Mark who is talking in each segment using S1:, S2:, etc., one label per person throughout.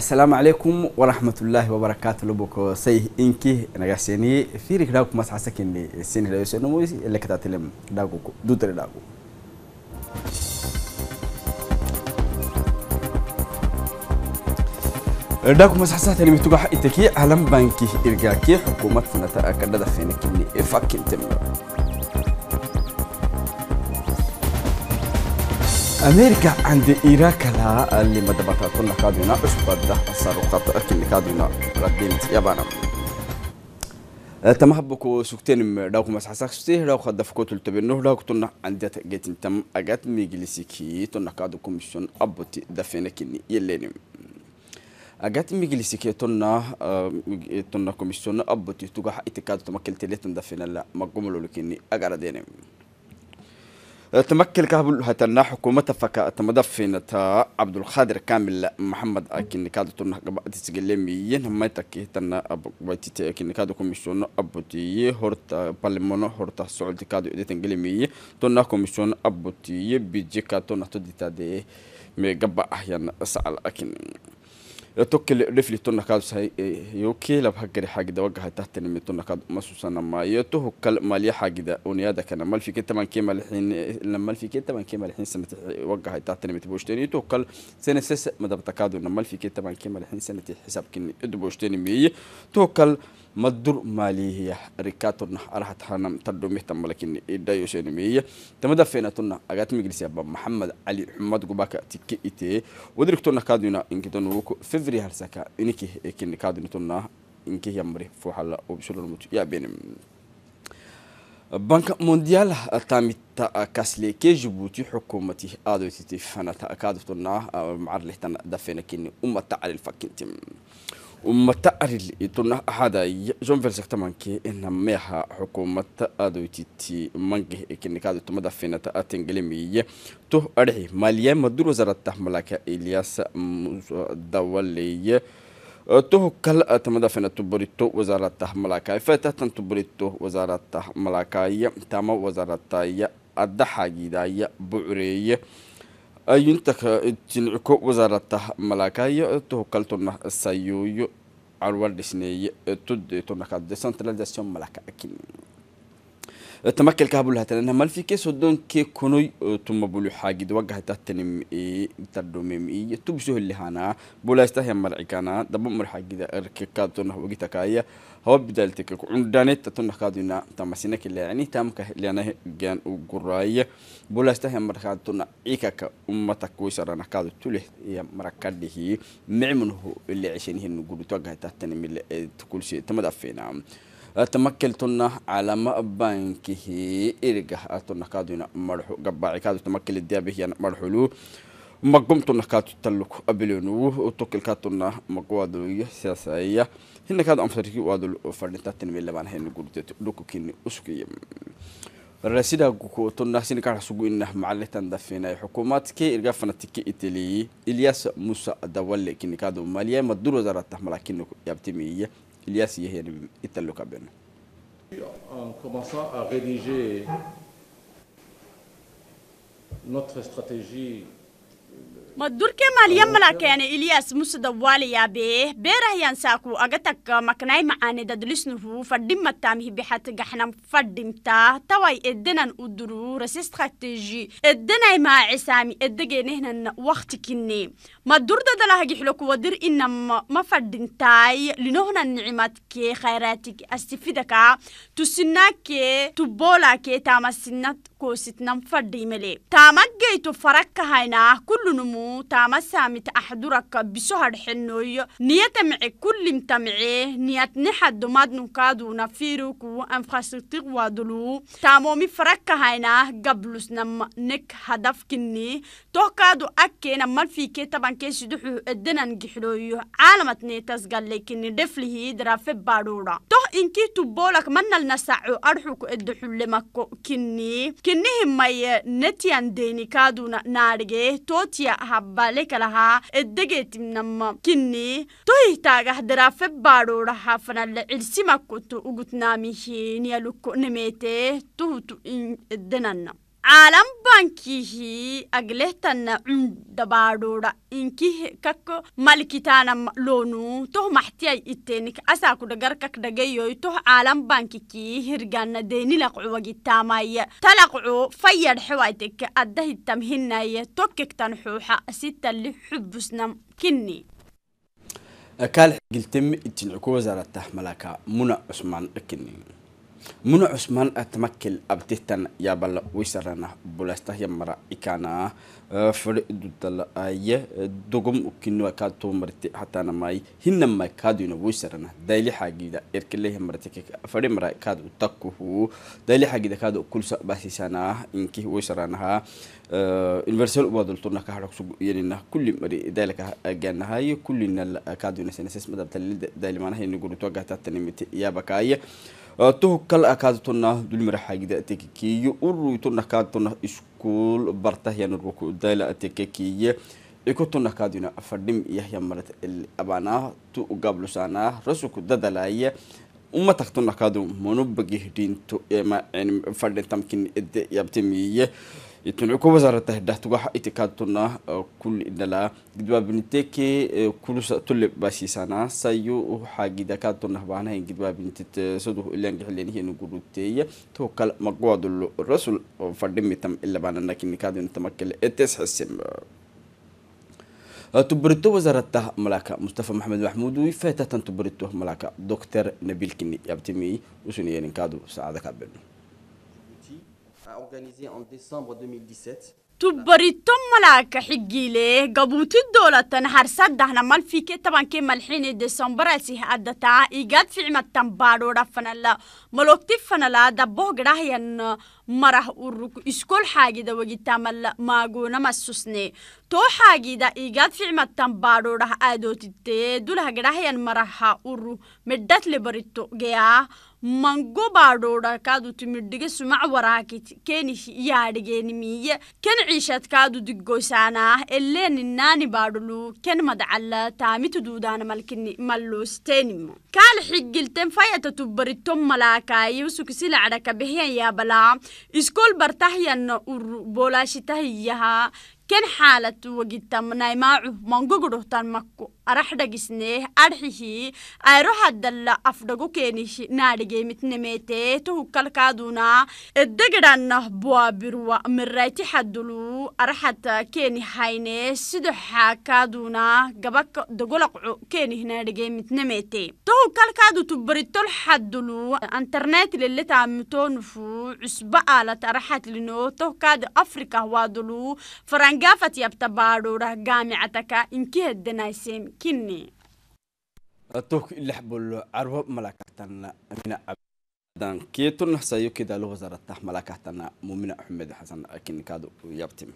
S1: السلام عليكم ورحمة الله وبركاته لبوك سيه إنكي نجاسيني فيرك داوك مس عسكني سين لا يسون مويس اللي كتاتلم داوك دوتر داوك داوك مس عسات اللي متوقع إتكي علم بانكي إرجاكي حكومة فنتا أكدد فينك إني تمر أمريكا عند إيراك لا اللي مدبتا كنا كادونا أشبدا السرقات أكل كادونا ردينت يابانا أه، تم حبكو سكتين راو مس حساك سي راو خد فكوت التبنو راو كنا عند جيتين تم أجت كي تنا كادو كوميشن أبوتي دفنكني يلينم أجت كي تنا أه، تنا كوميشن أبوتي تجاه إتكاد تمكلت لتن دفن لا ما قملوا لكني أجر دينم تمكن كهبل هتنا حكومة فك تمدفن تا عبد القادر كامل محمد أكن كادو تون حقب تسجلميين هم يتكي تنا أب ويتي أكن كادو كوميشون أبوتي هرت بالمونو هرت سعود كادو إدي تنجلمي تون كوميشون أبوتي بيجي كاتون تدي تدي مجبا أحيان سأل أكن توكل يتوكل رفلي تونكاد سه يوكي لبهجري حاجة ده وجهه تحت نم تونكاد مسوسا نما يتوه كل مالي حاجة ده ونيادة كنا مال في كتمان كيما الحين لما مال في كتمان كيما الحين سنة وجهه تحت نم تبوش تاني يتوه كل سنة سس ما ده بتكادو نما مال في كتمان كيما الحين سنة حساب كني ادبوش تاني مية توه كل مدر مالي هي ركاتنا أرحت حنم تردم يهتم ولكن إدا يوشين مية تمدى فينا تنا أجات مجلس أبا محمد علي حمد قباك تكي إتي ودركتنا كادونا إنك تنوك فيفري هرسكا إنك إكن كادونا تنا إنك هي يمري فوحلا وبشر الموت يا بينم بنك مونديال تامت كاسلي كي جبوتي حكومتي آدوتي فانا تأكادتنا معرلتنا دفينا كيني أمتا على الفاكينتي ummata aril ituna ahaday jonversektamanke inameha xukuumata adoytiti mange ekinikado tumada finata atengelemiye to adhixi maliya madur wasaaratah malaka ilyas dawaleye toho kal tamada finatu borito wasaaratah malakay fatahtantu borito wasaaratah malakaya tama wasaarataya adaxagidaya bucureeye ayuntaka jinco wasaarata malaakaya tohokaltona sayooyo carwardhisneeye todeetonakade centralisation malaka akin تمكل كابول هتلن في الفكرة صدون كي كنوي تم بولو حاجة دوجه تهتنم إيه تردمم إيه تبسوه اللي هنا بولا استهيم مرعكانا دبم مرحاجة إركي كاتون هو جيتا كايا هو بدل تكك عندانيت تتون كادونا تمسينك اللي يعني تامك اللي أنا جان وقراية بولا استهم مرخاد تونا إيكاك أمتك ويسرنا كادو تله يا مركده معمنه اللي عشان هي نقول توجه تحتنا من اللي تقول شيء تمدى فينا تمكلتنا على ما بانكه إرجع أتونا كادونا مرحو قبعي كادو تمكل الدابه يعني مرحلو مقومتنا نكات تلوك أبلينو وتوكل كاتنا مقوادوية سياسية هنا كاد أمسركي وادل فرنتا ميلا لبان هنا قلت لوكو كيني أسكي رسيدا كوكو تونا سيني كان حسوغو إنه معلتان دفينا حكومات كي إرغا فنتكي إتلي إلياس موسى دوالي كني كادو مالية مدور وزارة تحملا كينو يابتمي إلياس يهين إتلوك أبلينو
S2: En commençant à rédiger notre stratégie
S3: ما دورك ما لي ملاك يعني إلياس مس دوالي يا به بيره ينساكو أجتك مكناي معاني دلسنه فدم التام هي بحت جحنا فدم تا توي إدنا نقدرو رسيس خاتجي إدنا مع عسامي إدجي نهنا وقت كني ما دور ده دلها جحلك ودر إنما ما فدم تاي لنهنا النعمات كي خيراتك استفيدك تسنك تبولك تامسنت كوستنم فردي ملي تامك جيتو فرق هاينا كل نمو تاما سامت أحضرك بسهر حنوي نية معي كل متمعي نية نحد ماد نكادو نفيروكو انفراستيغ وادلو مي فرق هاينا قبلوس نم نك هدف كني توكادو أكينا مال فيكي طبعا كيش دحو ادنا نجحلوي عالمت نيتاس قال لكني دفله درافة بارورا تو انكي تبولك من النساعو أرحوك ادحو لمكو كني Eh, kinni himayye netiyan deeni kaaduna naargee tootiya habbaleka lahaa eddegeetimnama kinni tohihtaagah daraafe baadhooraha fanalle cilsimakkoto ugutnaamihiiniya lukko nemeetee tuhutu in eddenanna caalam bankihi aglehtanna cundabaadhoodha inkih kak malikitana loonu toh maxtiyay iteenik asaakudhagar kak dhagayoy toh caalam bankiki hirgana deenilaqcuwagitaamaya talaqcu fayadhxewayteke addahitam hinaya tokkektan xuuxa asitali xubusnam kinni
S1: kaal xigiltem itincuku wasaarata malaka muna cusmaan kinni muna cusmaan tamakil abtitan yaabal wisarana bulastahyamara ikana eh, frdudal aye eh, eh, dogom kinua hatanamai hinamai kaaduna wisarana dayli xaagida erkelehamarti fari mara kaad utakuhu dayli kulsa basisana inki wisaranaha universal ubadultuna kaharaksugu yenina kulli mari daylaka aganahay kullinal kaaduna senesesmadabtalilida daylimaanaha inigurutoagahatatanimiti yaabakaye tuhu kal akaadtona dulimira xagida ateke kiiye uruytona kaadtona iskuul bartahyan ruku udayla ateke kiiye ikotona kaadina fadhim yahya marat abana tu gablusaana rasuku dadalaya وما تختون كادو منوبك يهدين تو إما يعني فردين تمكن إد يبتمية يتنوكو وزارة تهدح توقع إتكاد تونا كل إدلا قدوا بنتيكي كل سطل باسيسانا سايو حاجي دكاد تونا بانا هين قدوا بنتيت سدوه إليان جحلين هين قدوا تي توقال مقوادو الرسول فردين ميتم إلا بانا ناكي نكادو نتمكل إتس تبرتو وزارته ملاكا مصطفى محمد محمود ويفاتا تبرتو ملاكا دكتور نبيل كني يبتمي وسنيين كادو سعادة كابل
S3: تبرتو en ملاك حقي ليه قبوت الدولة تنهار صدهنا مال فيك طبعا كي الحين ديسمبر سيه تا إيقاد في عمد تنبارو رفنا لا ملوك تفنا لا دبوه قراهي marah uruk iskol xaagida wegitaamala maagunama susne too xaagida igaad ficmatan baadhodhah aadootitee dulah maraha uru medhatle barito geyaa mango baadhodhakaadut midhige sumac waraakit kenih yaadhigeenimiye ken ciishadkaadu diggoysaanaah eleeninaani baadhulu ken madcala taamitu duudaana malkini malloosteenimo kaal xigilten fayatatu barito malaakaayo sukisilacdhaka bihyan yaabalaa iskol bartahyana ur bolashitahiyaha ken xaalat wagitamnaimacu mangogodohtan makko arax dhagisneh adxihi ayrohadalla afdhagu keenish naadhigeemitnemeetee tuhukkalkaaduna eddegedhanah buwaabirwa mirayti xadulu araxata keenihayne sidoxaakaaduna gabaka dogolaqco keenih naadhigeemitnemeete tuhukkalkaadu tubaritol xadulu internet leletamitonufu cusba aalat araxatlino tohkaadi afrikah waadulu farangaafat yabtabaadhoorah gaamicataka inkiheddenayseemi كني
S1: أتوك اللي حبوا عرب ملاكتنا من عبدان كي تنحسيو كده الوزارة تحملكتنا مؤمنة أحمد حسن أكن كادو يبتم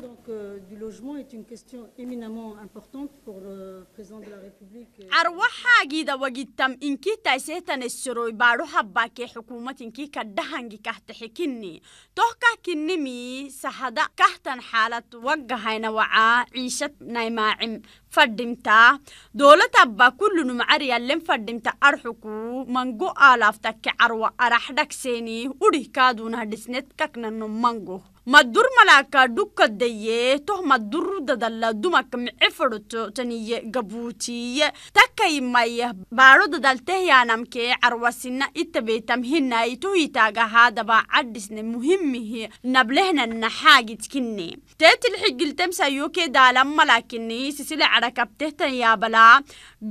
S3: donc, euh, du logement est une question éminemment importante pour le président de la République. Arwaha gida wagitam inki taiseta arwaxaagiida wagittam inkii taiseetanesoroy baadhohabbaakee xukuumatinkii kadhahangi kahtaxekinni tohkah kinnimii sahada kahtan xaalad waggahayna wacaa ciishad naymaacim fadhimta dowladabba kulunum faddimta fadhimta arxuku mango aalaaftakke carwa araxdhagseeni udhihkaaduunah dhisned kaknano mango مدر ملاكا دوكا دي تو مدر ددال دومك معفرت تنية قبوتي تاكاي ماي بارو ددال تهيانم كي عروسنا اتبيتم هنا يتوهي تاقا هذا با عدسن مهمه نبلهنا النحاجي تكني تات الحقل تمسا يوكي دالا ملاكني سسل عركا تهتن يا بلا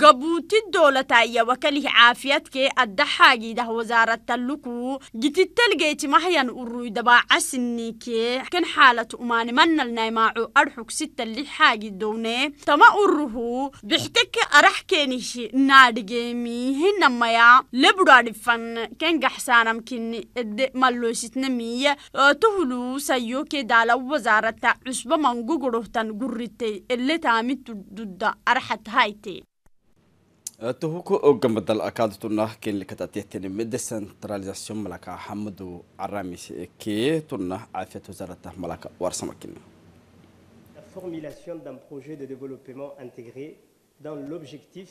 S3: قبوتي الدولة يا وكله عافيتك الدحاجي ده وزارة تلوكو اللوكو جتتلقيت مهيان الروي عسني كي كان حالة أمان من النايماع أرحك ستة اللي حاج دوني تما أره بحتك أرح كنيش نادجي مي هنا مايا لبراد فن كان جحسان مكن إد ملوشت نمية تهلو سيو كدال وزارة عشبة من جوجره تن جريتي اللي تامي تدد أرحت هايتي
S1: توكو غمدل اكادتونا كين لكاتاتيتين ميديسنتراليزاسيون ملكا حمدو عرامي كي تونا عافيت وزاره ملكا ورسمكين
S4: La formulation d'un projet de développement intégré dans l'objectif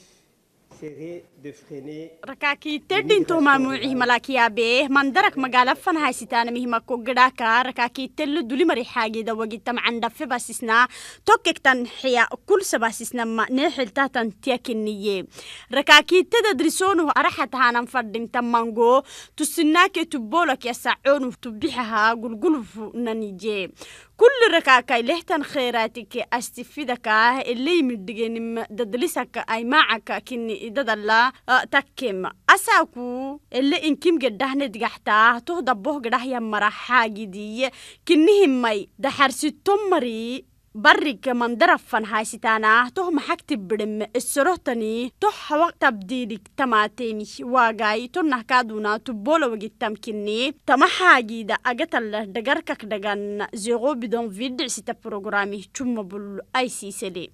S3: rakaakiittedhinto maamuucih malaakiyaabee mandarak magaala fanahaysitanamihima kogedhaaka rakaakiittelo dulimari xaageeda wagitam candhafebasisnaa tokkegtan xiya kulsabasisnama neexeltahtan tiyakiniye rakaakiittada drisoonuh araxatahanan fadhinta mango tusinaake tuboolakya sacoonuh tubixaha gulgulfu nanije كل ركاكا لهتن خيراتك استفيدك اللي مدقنم ددلسك اي معك كني إددالا آه، تاكيم أساكو اللي إنكيم قدهن دقاحتاه توه دبوه قده يمرا حاجي دي كنهم ماي دحرسي تمري بريك من درفن هاي ستانا توه محاكت بلم السروتني توح وقت بديلك تماتيني واقاي تون نهكادونا تبولو وقت تمكني تما حاجي دا أغتال دقاركك دقان زيغو بدون فيدع ستا بروغرامي تشم بلو أي سيسلي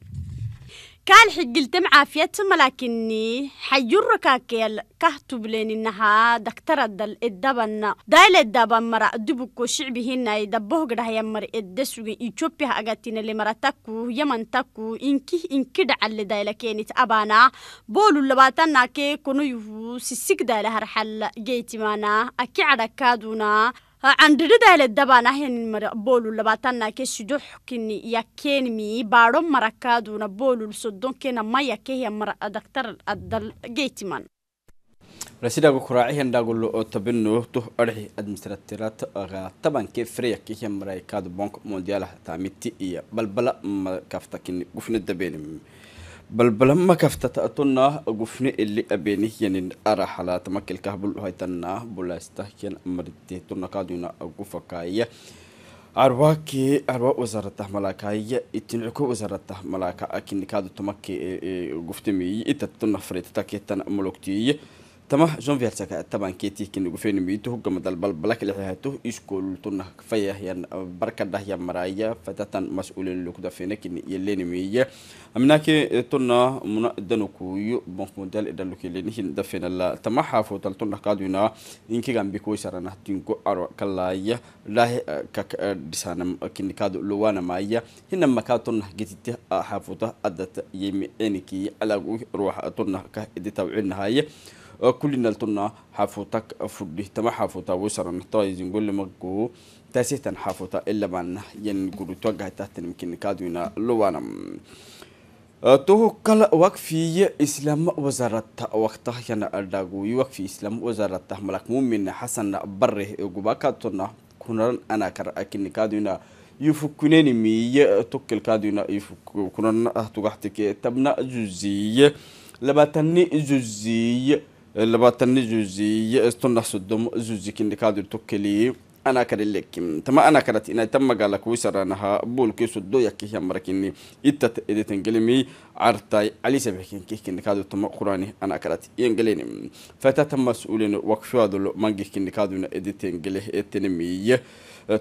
S3: كان حقلتم عافيتهم لكني حيرك كاكيل كهتب لين إنها دكتورة دل الدبن دايل الدبن مرا دبكو هنا يدبوه قده يمر الدسو يشوبيه أغتين اللي مرا تكو يمن تكو إنكي إنكي دعال دايل كينت أبانا بولو لباتنا كي كنو يهو سيسيك دايل هرحل جيتمانا أكي كادونا candhidhidaale dabaanahen bolul labaatanake sidoxkin yakenmi baadho marakaaduna bolul soddonkena mayakehya mar daktar adal geytiman
S1: rasidago kuraacihan dhagulo oo tabino tuh adhixi administratirat tabanke freyakihe maraykaadu bonk mondialah taamiti iyo balbala makaftakini gufna dabenim بل بلما كفتتاتنا غفني اللي ابيني ين ارى حالات مكل كهبل هيتنا بلا استهكن مرتي تنا قادونا غفكاي ارواكي اروا وزارته ملاكاي اتنكو وزارته ملاكا اكن كادو تمكي غفتمي إيه، إيه، اتتنا فريتتك تن ملوكتي تما جون فيرتا تما كيتي كن غفين ميتو هو دال بل بلاك اللي حياتو يشكول تونا فيا هي بركة ده هي مرايا فتاتا مسؤول لوك دا كن يلين ميا امناكي تونا منا دانو كوي بونك موديل ادا لوك يلين هين دا فينا لا تما حافو تال تونا كادونا انكي غان بيكوي سارانا تينكو ارو كلايا لا هي كاك ديسانا كن كادو لوانا مايا هنا مكا تونا جيتي حافو تا ادات يمي انكي الاغو روح تونا كا ادي توعين هاي كل نلتنا حافوتك فدي تما حافوتا وسر نطايز نقول مقو تاسيتا حافوتا إلا ما ينقول توقع تحت يمكن كادونا لوانا توه كل وقفي إسلام وزارة وقتها ينا أرداغو يوقفي إسلام وزارة ملك مؤمن حسن بره قباكاتنا كنران أنا كر أكين كادونا يفكونين مي توكل كادونا يفكونا تقحتك تبنا جزي لباتني جزي لباتن يستون استنح الدم زوزي كن كادر توكلي أنا كرلك تما أنا كرت إن تما قالك ويسر أنها بول كيس الدو يكيه مركني إتت إدت إنجلمي عرتاي علي سبحكين كيه كن كادو تم قراني أنا كرت إنجليني فتتم مسؤولين وقفوا دول مانجي كن كادو إدت إنجله إتنمي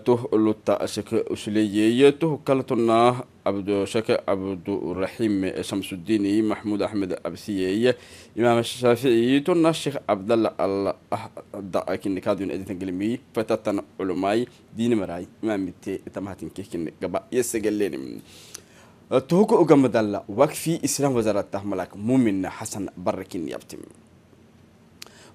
S1: toh lutta aseke usleyeye toh kalatona abdushake abdurahim shamsudini maxmuud axmed absiyeye imaam shaafici tona sheekh cabdalla alahda kine kaadun editan gelmiy fatatan culumay diinamaray imaamite tamahatinke kine gaba yesegalenim tohoko ogamadalla wakfi islam wazaratah malak mumin xasan barra kine yabtim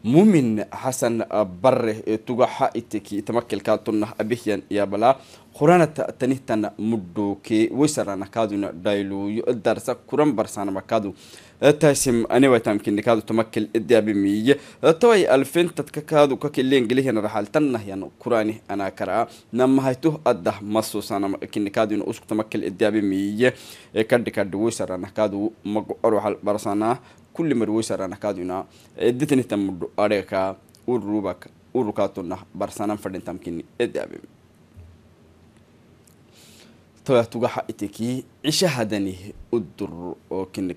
S1: muumin xasan uh, bare eetugaxa uh, iteki tamakelka tunah abihyan yaabala quranata tanihtan mudhoke waysarana kaaduna dhayluuyo darsa kuran barsaanama kaadu uh, taasim anewaitamkini kaadu tamakel tawai alfentadka kaadu kakileen gelihana raxaaltanahyan kurani anaa karaa adah masuusanama usku tamakel idaabimiye kadhikadhi waysarana kaadu magu aruxal barsanaa kulli marwosarana kaaduna editinitamudhu areeka ururubaka urukaatunah barsanan fadhintamkini edaabim toyatugaha itiki cishahadani udur oo kini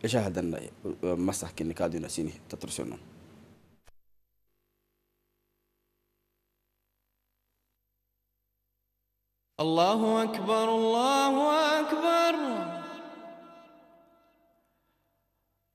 S1: cishahadana masah kini sini tatursonon
S2: الله أكبر الله أكبر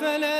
S2: فلا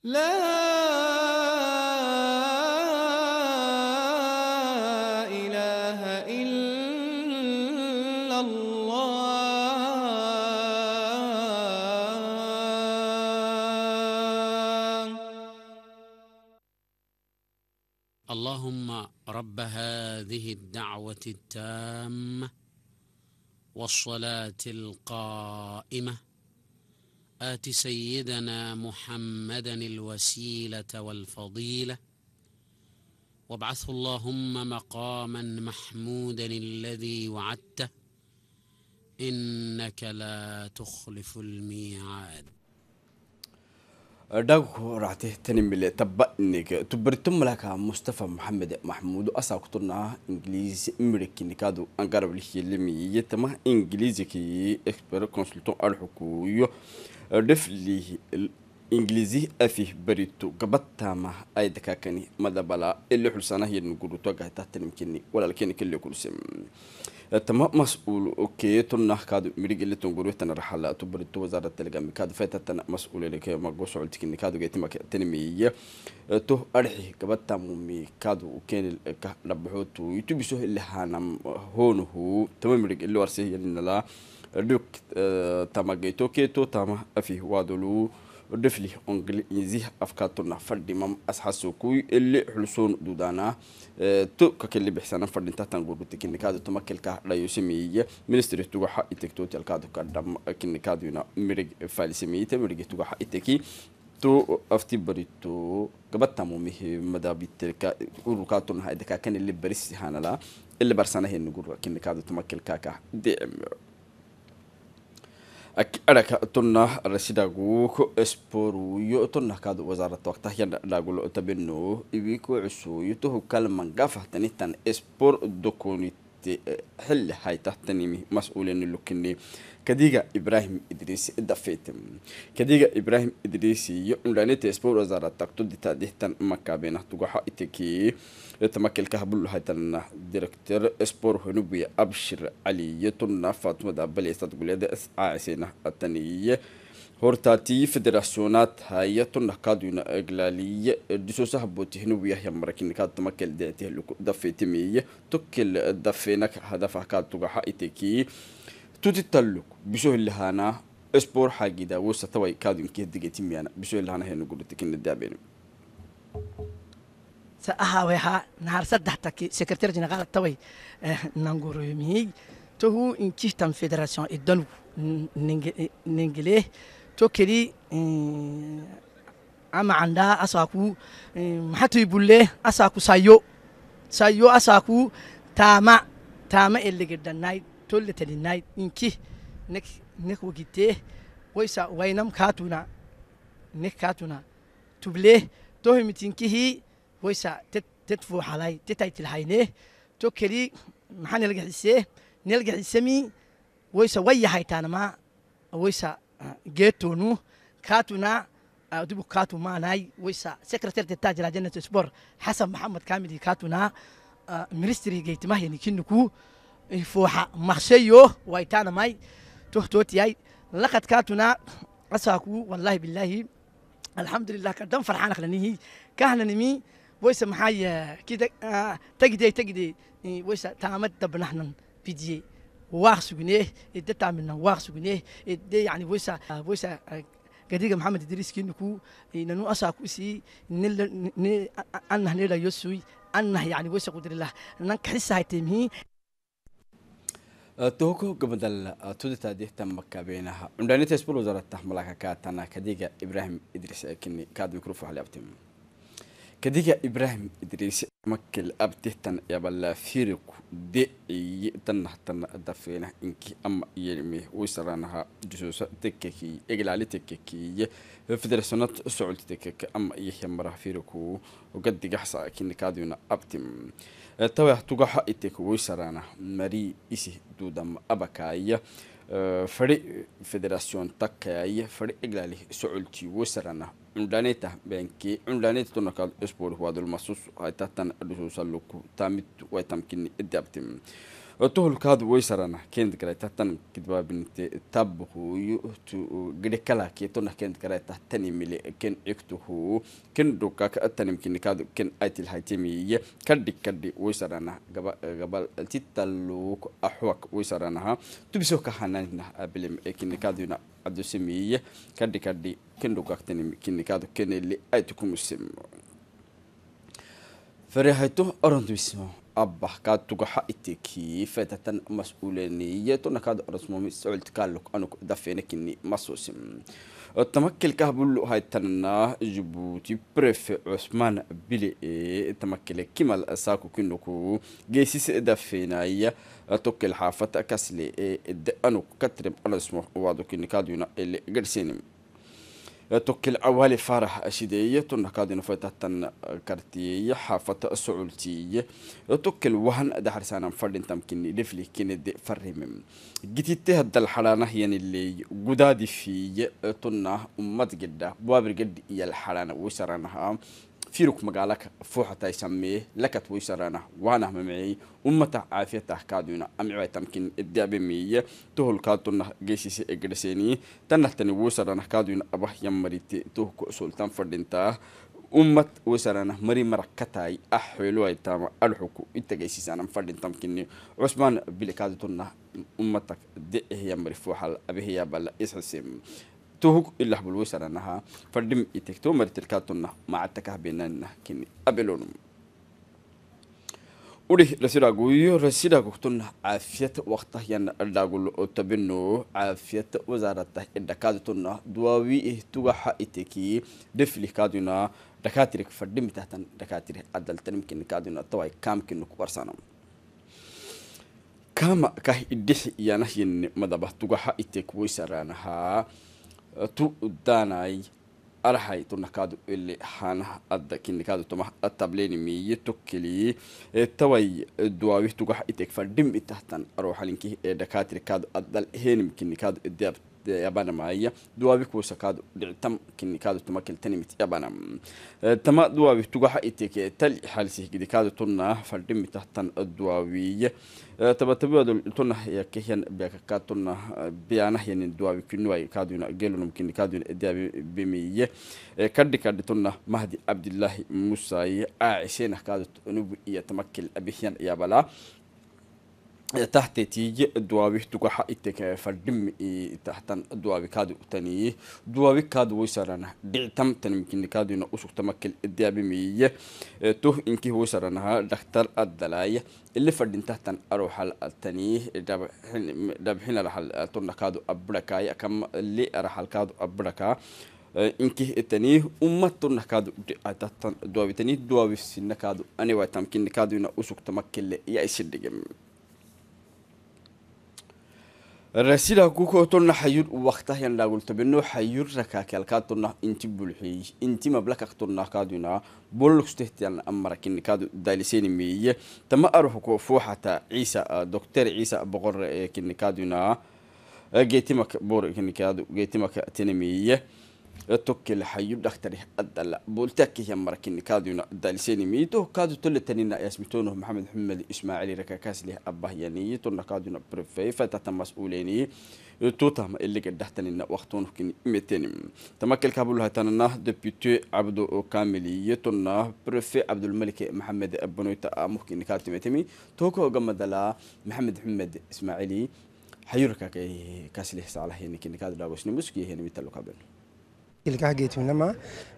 S2: لا إله إلا
S3: الله اللهم رب هذه الدعوة التامة والصلاة القائمة آت سيدنا محمدا الوسيلة والفضيلة وابعثه اللهم مقاما محمودا الذي وعدته إنك لا تخلف الميعاد
S1: dhagu raactay tani mile tabanig tubarito malaka mustafa maxamed maxmuud asaa ku turnaa ingiliis mirkinikadu angarab lihilimiye tama ingiliiziki exper consultant alxukuyo dhefli ingiliisi afi barito gabatama ay dakakani madabala ili xulsanahiyadnugurutogahta tanimkini walaalkeni kele kulsem تما مسؤول اوكي تنه كاد مريق اللي تنقول تنا رحلة تبر تو وزارة التلقام كاد فايتة تنا مسؤول لك ما قوس علتك إن كادو جيت ما تنمية تو أرحي كبت مي كادو وكان ربحوت ويتبي سه اللي هانم هون هو تمام مريق اللي ورسيه يلنا لا دوك تما جيتو كيتو تما أفيه وادلو ودفلي أنجل إنزيه أفكاتنا فرد مم أسحسو كوي اللي حلسون دودانا آه، تو ككل بحسنا فرد تاتن قولو تكين كادو تما كل كه لا يسمي يجي مينستري تو جح إتكتو تل كادو كدم كين كادو ينا مريج فالسمي يته مريج تو جح إتكي تو أفتي بريتو قبض تامو مه مدا بيتر كا قولو كاتون هاي دكا كان اللي بريس هانلا اللي برسانه هي نقولو كين كادو تما كل كه دعم أرك تنا رسيدا جوك إسبورو يؤتنا كاد وزارة وقتها ين لاقول تبنو يبيكو عسو يتوه كلمة قفه تنتن إسبور دكوني xilli haytahtanimi mas'uulenilukini kadiga ibrahim idrisi idafetem kadiga ibrahim idrisi yo undanete spor wazara takto ditadihtan makabena tugaha iteki tamakelka habulu haytanana director spor honubiya abshir ali yotuna fatuma da balestad guleda asaaisena ataniye هورتاتي فدراسيونات هايات نقادون اغلالي ديسو سحبوتي هنو بيه يمركي نقاد تمكل ديتي هلوك دفي تمي توكل دفي نك هدف حكاد توغا حايتكي توتي تلوك بيشو اللي هانا اسبور حاجي دا وسا توي كادون كيه ديجي تميانا بيشو اللي هانا هنو قلو تكين الدابين
S4: ساها ويها نهار سدح تاكي سكرتير جنغالة توي آه، نانغورو يمي تهو انكيه تم فدراسيون ادنو ننجليه tokeri ama anda asaku hatoy bulle asaku sayo sayo asaku tama tama elegedannay tolletelinay inki nek nek wogite woysa waynam katuna nek katuna tuble tohimitinkihi woysa tet tet fuuxalay tetaytilhayne tokeri maxaa nelgexise nelgexisemi woysa wayahay taanama woysa جيتونو كاتونا أدبو كاتو ما ناي ويسا سكرتير التاجر جنة سبور حسن محمد كامل كاتونا مينستري جيت ما هي كنكو فوحة مخشيو ويتانا ماي تهتوت ياي لقد كاتونا أساكو والله بالله الحمد لله كدم فرحان خلنيه كهنا نمي ويسا محايا كده تجدي تجدي ويسا تعمد دبنحنا بيجي واقسوغنيه إدتا من واقسوغنيه إد يعني ويسا ويسا قديقة محمد إدريس كينكو إنو أساكو سي نل ن أنه نلا يسوي أنه يعني ويسا قدر الله نانك حسا هيتمهي
S1: توكو قبل تودتا ديهتا مكابينها عندنا تسبل وزارة تحملها كاتنا كديقة إبراهيم إدريس كني كاد ميكروفو حلي أبتمين Katika Ibrahim Idris makil abdi tan yabala firiku de iyi tan tan dafena inki ama yelmi wisaranaha jususa tekeki eglali tekeki federationat socod tekeki ama yihya marah firiku ogadiga xasa kinikaduna abtim tawax tugaxa iteke wisarana mari isi dudam abakaya فريق فدراسيون تكاي فريق إجلالي سعولتي وسرنا عمدانيته بينكي عمدانيته تنقل إسبور هو دول مصوص هاي تحتن الرسوس اللوكو تامت ويتمكن إدابتم وتهل كاد ويسرنا كنت كرا تتن كتبا بنت تبه يوتو غريكلا كي تونا كنت كرا تتن ملي كن يكتو هو كن دوكا كتن يمكن كاد كن ايتل هايتيمي كدي كدي ويسرنا غبا غبا تتلوك احوك ويسرنا تبسوك حنان بلم كن كاد ينا ادوسمي كدي كدي كن دوكا كتن يمكن كاد كن اللي ايتكم سم فريحتو ارندو abahkaatugaha itekii fedatan mas-uulaniyato nakaada orasmomi socodkaalok anok dafenakini masosim tamakilka habulu haytana jibuuti prefe cusmaan bile ee tamakele kimal saaku kinuku geesis dafenaya tokel xaafata kasle ee de anok katrib orasmo waado kinikaaduna ele garsenim توكل أولي فرح أشيدية تنقاد نفتة كارتية حافة سعولتية توكل وهن دحر سانا فردين تمكن لفلي كين دي فرمم جتي تهد الحرانة يعني اللي قدادي في تنه أمات جدا بوابر جد يالحرانة وشرانها fiiruk magaalaka fuuxataysame lakad waysarana waana mamicey ummata caafiyatah kaaduna amcibay tamkin daabameeye toholkaaduna geesiisa ee gadhaseeniye tanahtani waysarana kaaduna abah yamarite tohko sultaan fadhintaa ummad waysarana mari marak ka ah xeeluaytama alxuku intagaysiisana fadhintamkini cusmaan bilikaadituna ummata de fuuxal abahiyabala isxisem تهوك إلا حبل ويسر أنها فردم إتكتو مرتلكاتنا مع التكه بيننا كني أبلون uri rasidagu iyo rasidaguktun caafiyata waktahyan dhagul tabino caafiyata wasaaratah dhakaadituna duwaawii tugaxa iteki deflihkaaduna dhakatirik fadhimitahtan dhakatiri adaltanimkinikaduna tawai kaamkinu kubarsana kama kah idhix iyanahyin madaba tugaxa itek waysaraanahaa tu danai arhay tu nakadu ili hana adda kinikadu tuma attableni miyi tokkili tawai duawi tugah itek fardim itahtan arohalinki dakatir kadu addal henim kinikadu idyabtu yabanamaya duwabi kuusa kaadu dhictam kini kaadu tuma keltanimit yabanam tama duwabi tugaha iteke tali xaalisi gidi kaadu tunna fardhimita tan duwawiye tabatamiwadu tunna yakehyan biyakaka tunna biyanahyanin duwabi kinuway kaaduna gelunum kini kaaduna ediyabi bimiye kadhi kadhi tunna mahdi abdillahi musaye aaciseenah kaadu nubu iyo tamakil abihyan yabalaa تحت تيج دوابي تكو حقيقتك فردم تحت دوابي كادو تاني دوابي كادو ويسرنا دعتم تاني تنمكن كادو إنه أسوق تمكن الديابي مية توه إنكي هو سرناها دكتور الدلاي اللي فردين تحت أروح على التاني دب حين دب حين راح تون كادو أبركاي كم اللي راح كادو أبركا إنك inkih etanii ummatonna kaadu dhicatatan duawitanii duawifsinna kaadu aniwaitamkinni kaadu ina usugtamakelle ya isidhigem rasilah kukotonna hayur waktahyanlagultabeno hayurakakelkadona inti bulxey inti mablakaktonakaduna bolokstehtian amarakinikadu dalisenimeye tama arhuko fuuxata ciisa doctor ciisa boqor eh, kinikaduna eh, geetimak bor kinikadu geetimaka tenimeye توكي لحيو دكتور الدلا بولتك يا مركن كادو دالسيني ميتو كادو تلتنينا اسمتونه محمد محمد اسماعيل ركاكاس لي ابه يعني تونا كادو بريفي فتا مسؤوليني توتام اللي قد دحتنينا وقتون كن ميتين تمكل كابول هتانا ديبيوتي عبد كامل يتونا بريفي عبد الملك محمد ابنويتا ممكن كاتي ميتمي توكو غمدلا محمد محمد اسماعيلي حيركا كاس لي صالح يعني كن كادو داوس نمسكي هنا ميتلو كابلو
S4: ilkaha geetiminama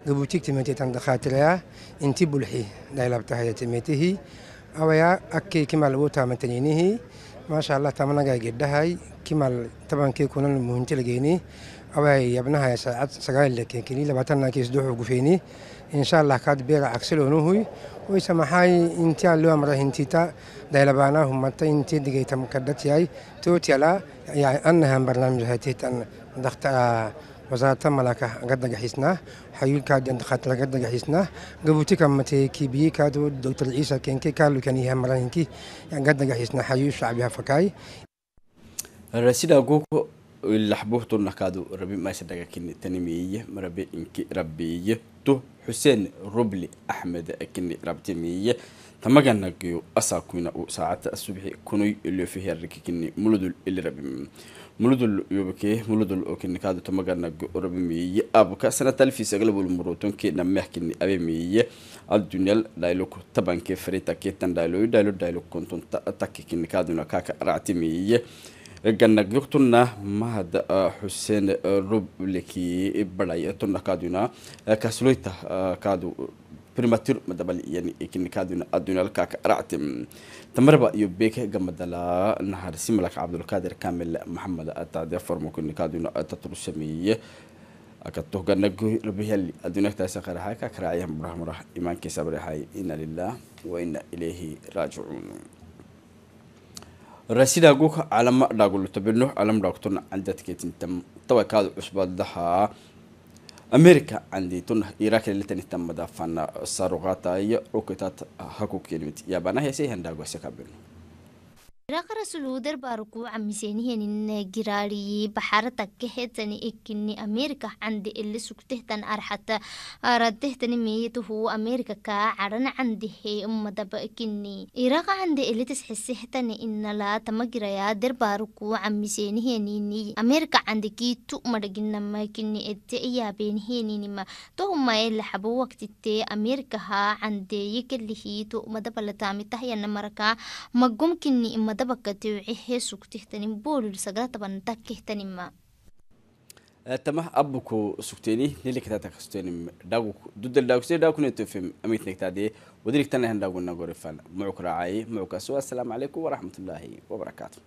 S4: gabuutig timetetan dakhaatiraa inti bulxi dhailabtahaya timetihi awaya akkei kimal wo taamantaninihi maasha allah tamanagai gedhahay kimal tabankei kunan muhintilageeni awai yabnahaya saacad sagaalilakekini labaatannakisduxu gufeeni insha allah kaad beera cagselonuhui oisa maxay inti alloa mara hintita dhailabaanaa humata inti digaytam kadhatiyay tootiala anahan barnaamij hatihtan daktaa وزارت ملاك قد جهزنا حيول كاد انتخابات قد جهزنا قبوتي كم تي كي بي كادو دكتور عيسى كين كي كارلو كان يهم مرانين كي يعني قد جهزنا حيول شعبها فكاي
S1: الرسيدة قوكو اللحبوه طول نكادو ربي ما يسدق كين تنمية مربي انك ربي تو حسين روبلي أحمد أكن ربتمية تما كان نقيو أساكوين أو ساعة الصبح كنوي اللي فيها الرككين مولدو اللي ربي ممي. muludul yobke muludul okin kaadu tamagana orobimiye abuka sana talfis aglabul murutonke namehkin abemiye aldunyal dailok tabanke freta ketan dailo dailo dailo konton takkin kaaduna kaka ractimiye ganag yoqtuna mahad xuseen rubleki badhay tuna kaaduna kasloita kaadu primatur madabal yani ikin kaaduna adunal kaka ractim تمربا يبيك جم دلا نهار سيملك عبد القادر كامل محمد أتعدي فرمو كن كادونا أتترسمية أكتوه ربيه اللي أدونك تاسخر هاي كراعي مرح مرح إيمان كسبر هاي إن لله وإن إليه راجعون رسيدا جوك علم داقول تبنه علم داقتون عندك تم توكاد أسبوع دها Amerika anditun Iraq liten tamada fanna sarugata ya ukita hakukelimit yabana hese
S4: raqara suluuder baruku camiseenihianin giraariyi baxarata kahetani ikini amerika candi ele sugtehtan arxata aradehtani meyatuhu amerika kaa caran candihe umadaba ikini iraqa candi elitas xisehtani inala tamagiraya der baruku camiseenihianini amerika candikii tu maraginama ikini ete iyaabeenihieninima tohumae laxabo waqtite amerika haa candeeyi kalihi tu umadaba lataamitahayanamarakaa magumkini imada tamah
S1: abuku sugteni nilikatatakasutenim dhagu dudal dhaguse dhakunetuefem amitnektade wadirigtanahan dhagunagorefan mucuk raacay mucukaso asalaamu calaykum waraxmatullaahi wabarakaatu